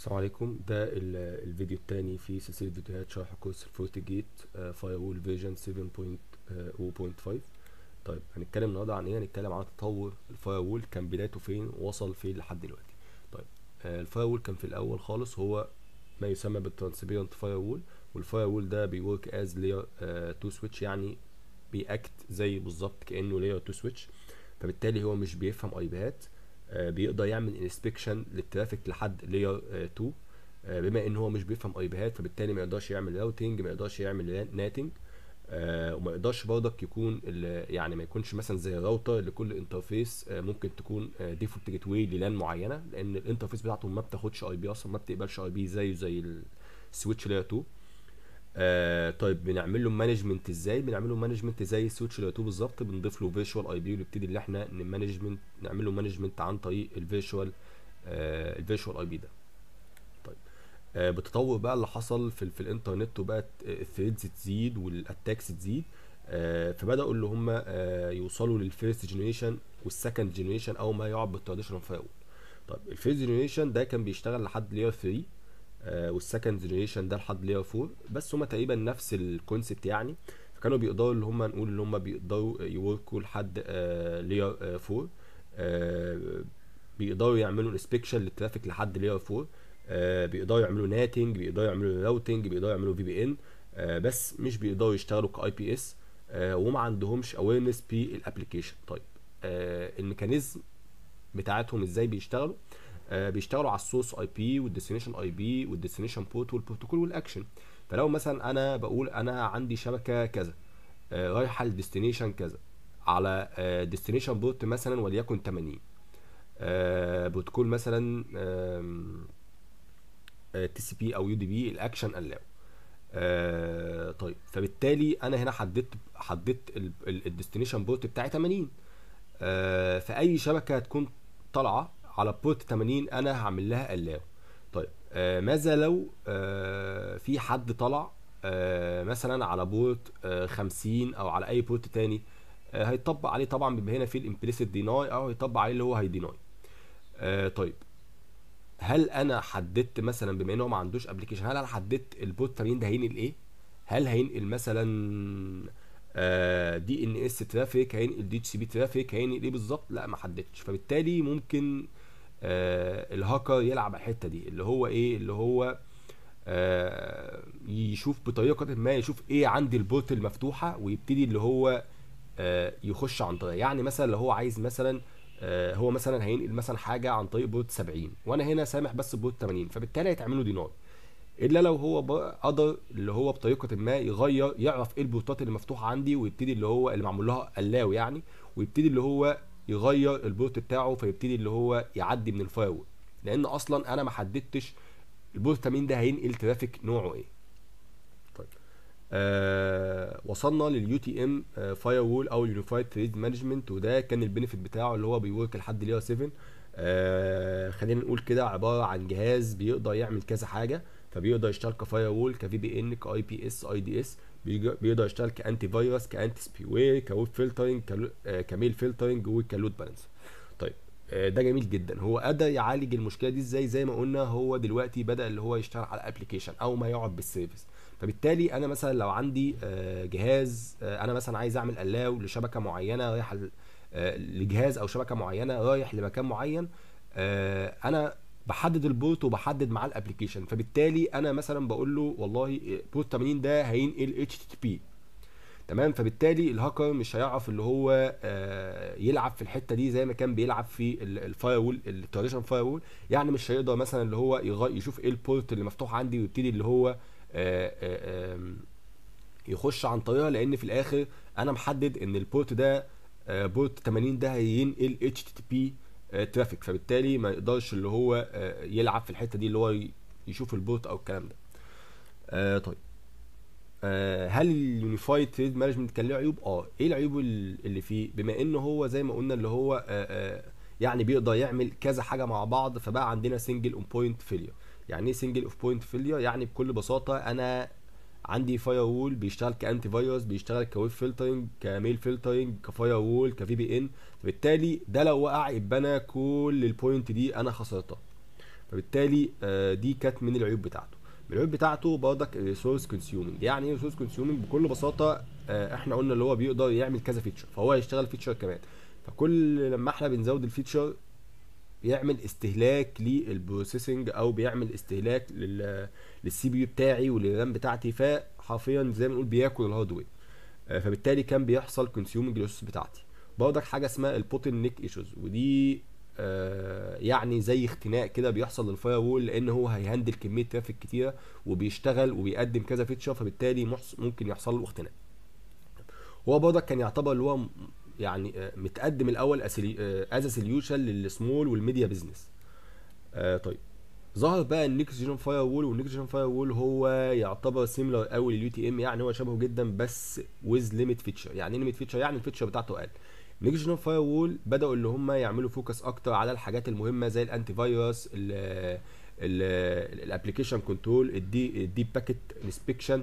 السلام عليكم ده الفيديو الثاني في سلسله فيديوهات شرح كورس الفورتيجيت فاير وول فيجن 7.0.5 طيب هنتكلم النهارده عن ايه هنتكلم عن تطور الفاير وول كان بدايته فين ووصل فين لحد دلوقتي طيب آه، الفاير وول كان في الاول خالص هو ما يسمى بالترانسبيرنت فاير وول والفاير وول ده بيورك از لير 2 سويتش يعني بيأكت زي بالظبط كانه لير 2 سويتش فبالتالي هو مش بيفهم اي ايبيهات آه، بيقدر يعمل انسبكشن للترافيك لحد لير 2 آه، آه، بما ان هو مش بيفهم اي بيهات فبالتالي ما يقدرش يعمل راوتنج ما يقدرش يعمل ناتنج وما يقدرش برضك يكون يعني ما يكونش مثلا زي الراوتر لكل انترفيس ممكن تكون ديفولت جيت واي للان معينه لان الانترفيس بتاعته ما بتاخدش اي بي اصلا ما بتقبلش اي بي زيه زي السويتش لير 2 آه طيب بنعمل له مانجمنت ازاي بنعمل له مانجمنت زي السويتش اللي هتوه بالظبط بنضيف له فيجوال اي بي ونبتدي ان احنا نمانجمنت نعمل له مانجمنت عن طريق الفيجوال آه الفيرتشوال اي بي ده طيب آه بقى اللي حصل في, في الانترنت وبقت الثريدز تزيد والاتاكس تزيد آه فبداوا اللي هم آه يوصلوا للفيرست جينيريشن والسكند جينيريشن او ما يعرف بالتراديشنال فاول طيب الفيرست جينيريشن ده كان بيشتغل لحد لير 3 آه، والسكند جنريشن ده لحد لير 4 بس هما تقريبا نفس الكونسبت يعني فكانوا بيقدروا اللي هما نقول اللي هما بيقدروا يوركوا لحد لير آه، 4 آه، بيقدروا يعملوا انسبكشن للترافيك لحد لير 4 بيقدروا يعملوا ناتنج بيقدروا يعملوا راوتنج بيقدروا يعملوا في بي ان بس مش بيقدروا يشتغلوا كاي بي اس وما عندهمش اويرنس بالابلكيشن طيب الميكانيزم بتاعتهم ازاي بيشتغلوا آه، بيشتغلوا على السورس اي بي والديستنيشن اي بي والديستنيشن بوت والبروتوكول والاكشن فلو مثلا انا بقول انا عندي شبكه كذا آه، رايحه لديستنيشن كذا على آه، ديستنيشن بوت مثلا وليكن 80 بروتوكول مثلا تي سي بي او يو دي بي الاكشن الاو طيب فبالتالي انا هنا حددت حددت الديستنيشن بوت بتاعي 80 فاي شبكه هتكون طالعه على بورت 80 انا هعمل لها الاو طيب آه ماذا لو آه في حد طلع آه مثلا على بورت آه 50 او على اي بورت تاني آه هيطبق عليه طبعا بيبقى هنا في الامبليسيت ديناي او هيطبق عليه اللي هو هيديناي آه طيب هل انا حددت مثلا بما ان هو ما عندوش ابلكيشن هل انا حددت البورت 80 ده هينقل ايه هل هينقل مثلا دي ان اس ترافيك هينقل دي اتش سي بي ترافيك هينقل ايه بالظبط لا ما حددتش فبالتالي ممكن آه، الهاكر يلعب على الحته دي اللي هو ايه اللي هو آه، يشوف بطريقه ما يشوف ايه عندي البورت المفتوحه ويبتدي اللي هو آه، يخش عن طريق يعني مثلا لو هو عايز مثلا هو مثلا هينقل مثلا حاجه عن طريق بورت 70 وانا هنا سامح بس بورت 80 فبالتالي هيتعملوا دينار الا لو هو قدر اللي هو بطريقه ما يغير يعرف ايه البورتات اللي مفتوحه عندي ويبتدي اللي هو اللي معمول لها الاو يعني ويبتدي اللي هو يغير البورت بتاعه فيبتدي اللي هو يعدي من الفاير لان اصلا انا ما حددتش البورت مين ده هينقل ترافيك نوعه ايه طيب آه وصلنا لليو تي ام آه، فاير وول او اليونيفايد تريد مانجمنت وده كان البنفيت بتاعه اللي هو بيورك لحد ليو 7 آه خلينا نقول كده عباره عن جهاز بيقدر يعمل كذا حاجه آه فبيقدر يشتغل كفاير وول كفي بي ان كاي بي اس اي دي اس بيقدر يشتغل كانتي فيروس كانتي سبي وير كويب فلترنج كميل فلترنج وكلود بالانس طيب آه، ده جميل جدا هو قدر يعالج المشكله دي ازاي زي ما قلنا هو دلوقتي بدا اللي هو يشتغل على الابلكيشن او ما يقعد بالسيرفيس فبالتالي انا مثلا لو عندي آه، جهاز آه، انا مثلا عايز اعمل الاو لشبكه معينه رايح لجهاز او شبكه معينه رايح لمكان معين انا بحدد البورت وبحدد معاه الابلكيشن فبالتالي انا مثلا بقول له والله بورت 80 ده هينقل اتش تي بي تمام فبالتالي الهاكر مش هيعرف اللي هو آه، يلعب في الحته دي زي ما كان بيلعب في الفايرول التراديشن فايرول يعني مش هيقدر مثلا اللي هو يشوف ايه البورت اللي مفتوح عندي ويبتدي اللي هو آه، آه، يخش عن طريقها لان في الاخر انا محدد ان البورت ده بورت 80 ده هينقل اتش تي بي ترافيك آه، فبالتالي ما يقدرش اللي هو آه، يلعب في الحته دي اللي هو يشوف البوت او الكلام ده آه، طيب هل اليونيفايد تريد مانجمنت كان له عيوب اه ايه العيوب اللي فيه بما ان هو زي ما قلنا اللي هو يعني بيقدر يعمل كذا حاجه مع بعض فبقى عندنا سنجل اون بوينت فيلير يعني ايه سنجل اوف بوينت فيلير يعني بكل بساطه انا عندي فاير وول بيشتغل كانتي فيروس بيشتغل كويب فلترنج كميل فلترنج كفاير وول كفي بي ان فبالتالي ده لو وقع يبقى انا كل البوينت دي انا خسرتها فبالتالي آه، دي كانت من العيوب بتاعته من العيوب بتاعته برضك ريسورس كونسيومنج يعني ايه ريسورس كونسيومنج بكل بساطه آه، احنا قلنا اللي هو بيقدر يعمل كذا فيتشر فهو هيشتغل فيتشر كمان فكل لما احنا بنزود الفيتشر بيعمل استهلاك للبروسيسنج او بيعمل استهلاك للسي بي يو بتاعي وللرام بتاعتي فحرفيا زي ما نقول بياكل الهاردوير آه، فبالتالي كان بيحصل كونسيومنج للريسورس بتاعتي برضك حاجه اسمها البوتل نيك ايشوز ودي آه، يعني زي اختناق كده بيحصل للفاير وول لان هو هيهندل كميه ترافيك كتيره وبيشتغل وبيقدم كذا فيتشر فبالتالي ممكن يحصل له اختناق هو برضك كان يعتبر اللي هو يعني آه، متقدم الاول از سوليوشن للسمول والميديا بزنس طيب ظهر بقى النيكس جيرن فاير وول والنيكس جيرن فاير وول هو يعتبر سيميلر قوي لليو تي ام يعني هو شبهه جدا بس ويز ليميت فيتشر يعني ايه ليميت فيتشر يعني الفيتشر بتاعته اقل نيكست جيرن فاير وول بداوا اللي هم يعملوا فوكس اكتر على الحاجات المهمه زي الانتي فايروس الابلكيشن كنترول الدي الديب باكيت انسبكشن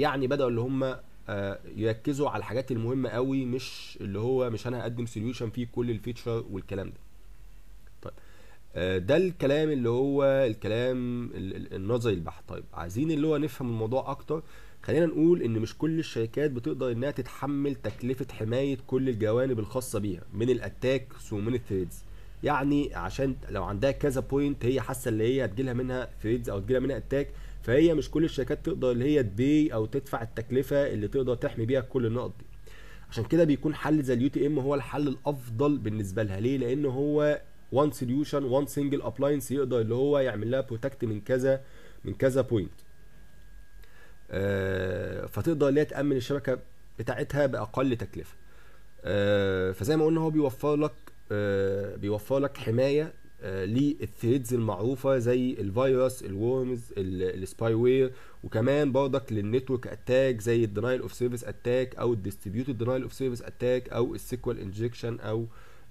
يعني بداوا اللي هم آه، يركزوا على الحاجات المهمه قوي مش اللي هو مش انا هقدم سوليوشن فيه كل الفيتشر والكلام ده طيب آه، ده الكلام اللي هو الكلام النظري البحت طيب عايزين اللي هو نفهم الموضوع اكتر خلينا نقول ان مش كل الشركات بتقدر انها تتحمل تكلفه حمايه كل الجوانب الخاصه بيها من الاتاكس ومن الثريدز يعني عشان لو عندها كذا بوينت هي حاسه اللي هي هتجيلها منها ثريدز او تجيلها منها اتاك فهي مش كل الشركات تقدر اللي هي تبي او تدفع التكلفه اللي تقدر تحمي بيها كل النقط دي عشان كده بيكون حل زي اليو تي ام هو الحل الافضل بالنسبه لها ليه لان هو وان سوليوشن وان سنجل ابلاينس يقدر اللي هو يعمل لها بروتكت من كذا من كذا بوينت آه، فتقدر اللي هي تامن الشبكه بتاعتها باقل تكلفه آه، فزي ما قلنا هو بيوفر لك آه، بيوفر لك حمايه للثريدز المعروفه زي الفيروس الورمز السباي وير وكمان برضك للنتورك اتاك زي الدينايل اوف سيرفيس اتاك او الديستريبيوتد دينايل اوف سيرفيس اتاك او السيكوال انجكشن او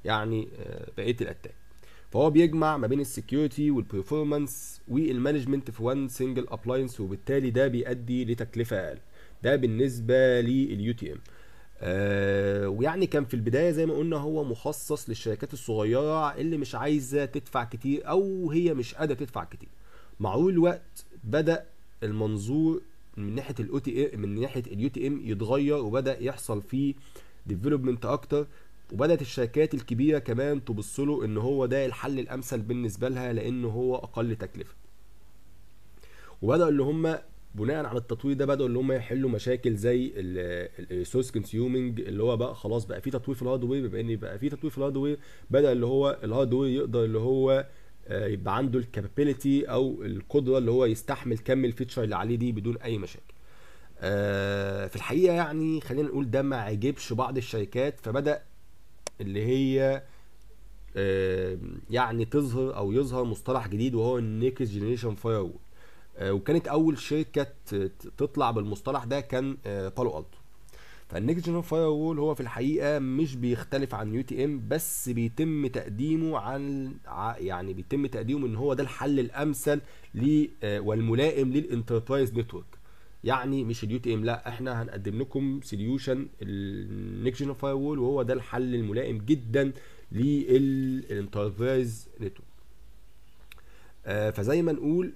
يعني آه، بقيه الاتاك فهو بيجمع ما بين السكيورتي والبرفورمانس والمانجمنت في وان سنجل ابلاينس وبالتالي ده بيؤدي لتكلفه اقل ده بالنسبه لليو تي ام آه، ويعني كان في البدايه زي ما قلنا هو مخصص للشركات الصغيره اللي مش عايزه تدفع كتير او هي مش قادره تدفع كتير مع مرور الوقت بدا المنظور من ناحيه الاو تي من ناحيه اليو تي ام يتغير وبدا يحصل فيه ديفلوبمنت اكتر وبدات الشركات الكبيره كمان تبص له ان هو ده الحل الامثل بالنسبه لها لان هو اقل تكلفه وبداوا اللي هم بناء على التطوير ده بداوا اللي هم يحلوا مشاكل زي السورس كونسيومنج اللي هو بقى خلاص بقى في تطوير في الهاردوير بما ان بقى في تطوير في الهاردوير بدا اللي هو الهاردوير يقدر اللي هو آه، يبقى عنده الكابابيلتي او القدره اللي هو يستحمل كم الفيتشر اللي عليه دي بدون اي مشاكل آه، في الحقيقه يعني خلينا نقول ده ما عجبش بعض الشركات فبدا اللي هي يعني تظهر او يظهر مصطلح جديد وهو النيكست جينيريشن فاير آه، وكانت اول شركه تطلع بالمصطلح ده كان بالو التو جن فاير وول هو في الحقيقه مش بيختلف عن يو تي ام بس بيتم تقديمه عن يعني بيتم تقديمه ان هو ده الحل الامثل ل آه، والملائم للانتربرايز نتورك يعني مش اليو تي ام لا احنا هنقدم لكم سوليوشن جن فاير وول وهو ده الحل الملائم جدا للانتربرايز آه، نتورك فزي ما نقول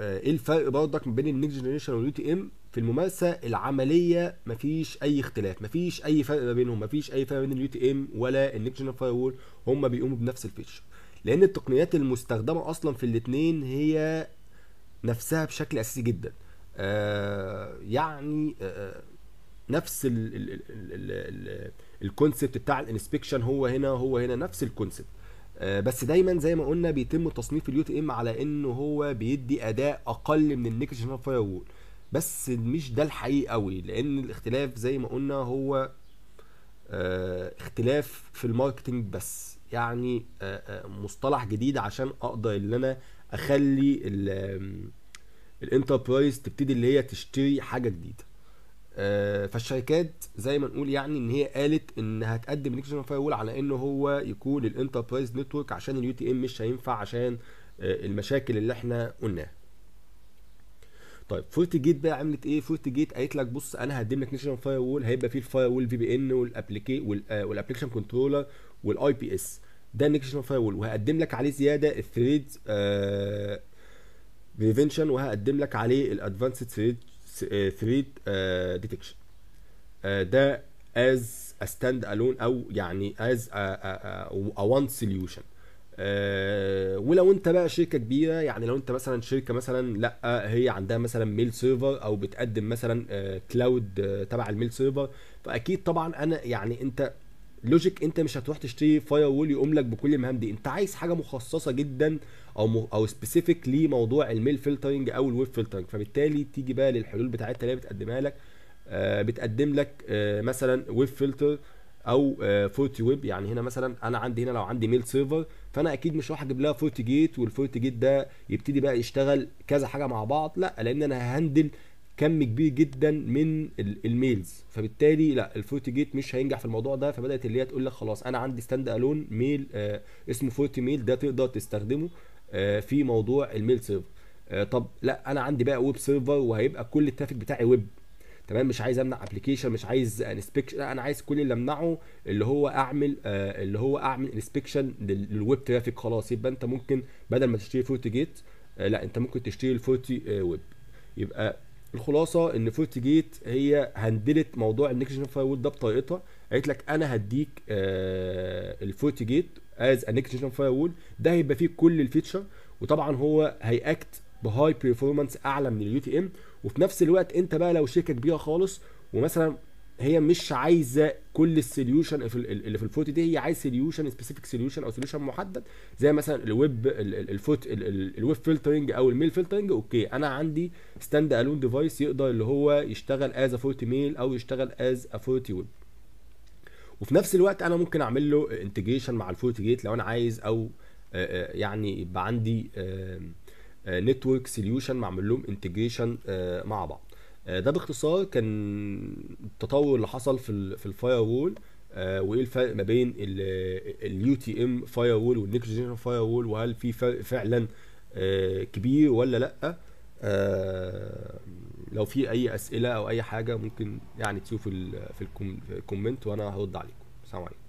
آه، ايه الفرق برضك ما بين النيكست جنريشن واليو تي ام في الممارسه العمليه مفيش اي اختلاف مفيش اي فرق ما بينهم مفيش اي فرق بين اليو تي ام ولا النيكست جنريشن فاير وول هم بيقوموا بنفس الفيتشر لان التقنيات المستخدمه اصلا في الاثنين هي نفسها بشكل اساسي جدا آه يعني آه, آه، نفس الكونسبت بتاع الانسبكشن هو هنا هو هنا نفس الكونسبت آه، بس دايما زي ما قلنا بيتم تصنيف اليو تي ام على انه هو بيدي اداء اقل من النيكشن فاير وول بس مش ده الحقيقي قوي لان الاختلاف زي ما قلنا هو آه، اختلاف في الماركتنج بس يعني آه، مصطلح جديد عشان اقدر ان انا اخلي الانتربرايز تبتدي اللي هي تشتري حاجه جديده آه، فالشركات زي ما نقول يعني ان هي قالت ان هتقدم نيكستجن فاير على ان هو يكون الانتربرايز نتورك عشان اليو تي ام مش هينفع عشان آه، المشاكل اللي احنا قلناها طيب فورت جيت بقى عملت ايه فورت جيت قالت لك بص انا هقدم لك نيشنال فاير وول هيبقى فيه الفاير وول في بي ان والابليكي والابلكيشن كنترولر والاي بي اس ده النيشنال فاير وول وهقدم لك عليه زياده الثريد بريفنشن آه، وهقدم لك عليه الادفانسد ثريد ثريد ديتكشن آه، آه، آه، ده از ستاند الون او يعني از وان سوليوشن ولو انت بقى شركه كبيره يعني لو انت مثلا شركه مثلا لا هي عندها مثلا ميل سيرفر او بتقدم مثلا كلاود تبع الميل سيرفر فاكيد طبعا انا يعني انت لوجيك انت مش هتروح تشتري فاير وول يقوم لك بكل المهام دي انت عايز حاجه مخصصه جدا او م... او سبيسيفيك لموضوع الميل فلترنج او الويب فلترنج فبالتالي تيجي بقى للحلول بتاعتها اللي بتقدمها لك آه بتقدم لك آه مثلا ويب فلتر او آه فورتي ويب يعني هنا مثلا انا عندي هنا لو عندي ميل سيرفر فانا اكيد مش هروح اجيب لها فورتي جيت والفورتي جيت ده يبتدي بقى يشتغل كذا حاجه مع بعض لا لان انا ههندل كم كبير جدا من الميلز فبالتالي لا الفورتي جيت مش هينجح في الموضوع ده فبدات اللي هي تقول لك خلاص انا عندي ستاند الون ميل آه اسمه فورتي ميل ده تقدر تستخدمه آه في موضوع الميل سيرفر آه طب لا انا عندي بقى ويب سيرفر وهيبقى كل الترافيك بتاعي ويب تمام مش عايز امنع ابلكيشن مش عايز انسبكشن انا عايز كل اللي امنعه اللي هو اعمل آه اللي هو اعمل انسبكشن للويب ترافيك خلاص يبقى انت ممكن بدل ما تشتري فورتي جيت آه لا انت ممكن تشتري الفورتي آه ويب يبقى الخلاصه ان فورت جيت هي هندلت موضوع النكشن فاير وول ده بطريقتها قالت لك انا هديك آه الفورت جيت از انكشن فاير وول ده هيبقى فيه كل الفيتشر وطبعا هو هياكت بهاي بيرفورمانس اعلى من اليو تي ام وفي نفس الوقت انت بقى لو شركه كبيره خالص ومثلا هي مش عايزه كل السوليوشن اللي في الفوت دي هي عايز سوليوشن سبيسيفيك سوليوشن او سوليوشن محدد زي مثلا الويب الفوت الويب فلترنج او الميل فلترنج اوكي انا عندي ستاند الون ديفايس يقدر اللي هو يشتغل از فوت ميل او يشتغل از فوت ويب وفي نفس الوقت انا ممكن اعمل له انتجريشن مع الفوت جيت لو انا عايز او يعني يبقى عندي نتورك سوليوشن معمول لهم انتجريشن مع بعض آه، ده باختصار كان التطور اللي حصل في في الفاير وول آه، وايه الفرق ما بين اليو تي ام فاير وول والنكست جينيشن فاير وول وهل في فرق فعلا آه، كبير ولا لا لو في اي اسئله او اي حاجه ممكن يعني تشوف في الكومنت وانا هرد عليكم سلام عليكم